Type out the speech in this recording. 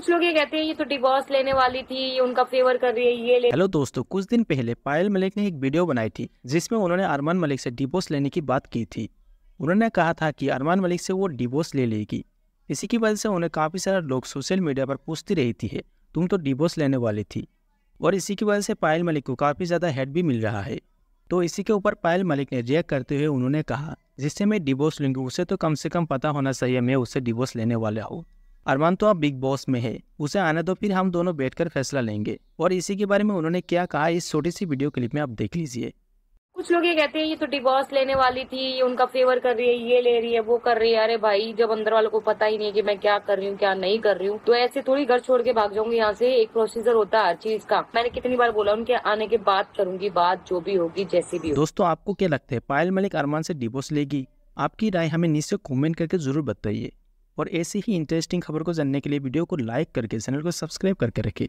कुछ लोग ये कहते हैं ये तो डिवोर्स लेने वाली थी ये उनका फेवर कर रही है ये ले हेलो दोस्तों कुछ दिन पहले पायल मलिक ने एक वीडियो बनाई थी जिसमें उन्होंने अरमान मलिक से डिवोर्स लेने की बात की थी उन्होंने कहा था कि अरमान मलिक से वो डिवोर्स ले लेगी इसी की वजह से उन्हें काफ़ी सारे लोग सोशल मीडिया पर पूछती रहती है तुम तो डिवोर्स लेने वाली थी और इसी की वजह से पायल मलिक को काफ़ी ज़्यादा हेड भी मिल रहा है तो इसी के ऊपर पायल मलिक ने रिएक्ट करते हुए उन्होंने कहा जिससे मैं डिवोर्स लूँगी उसे तो कम से कम पता होना चाहिए मैं उसे डिवोर्स लेने वाला हूँ अरमान तो अब बिग बॉस में है उसे आने तो फिर हम दोनों बैठकर फैसला लेंगे और इसी के बारे में उन्होंने क्या कहा इस छोटी सी वीडियो क्लिप में आप देख लीजिए कुछ लोग ये कहते हैं ये तो डिवोर्स लेने वाली थी ये उनका फेवर कर रही है ये ले रही है वो कर रही है अरे भाई जब अंदर वालों को पता ही नहीं है कि मैं क्या कर रही हूँ क्या नहीं कर रही हूँ तो ऐसे थोड़ी घर छोड़ के भाग जाऊंगी यहाँ से एक प्रोसीजर होता है हर चीज का मैंने कितनी बार बोला उनके आने के बाद करूंगी बात जो भी होगी जैसे भी हो। दोस्तों आपको क्या लगता है पायल मलिक अरमान से डिवोर्स लेगी आपकी राय हमें नीचे कॉमेंट करके जरूर बताइए और ऐसी ही इंटरेस्टिंग खबर को जानने के लिए वीडियो को लाइक करके चैनल को सब्सक्राइब करके रखें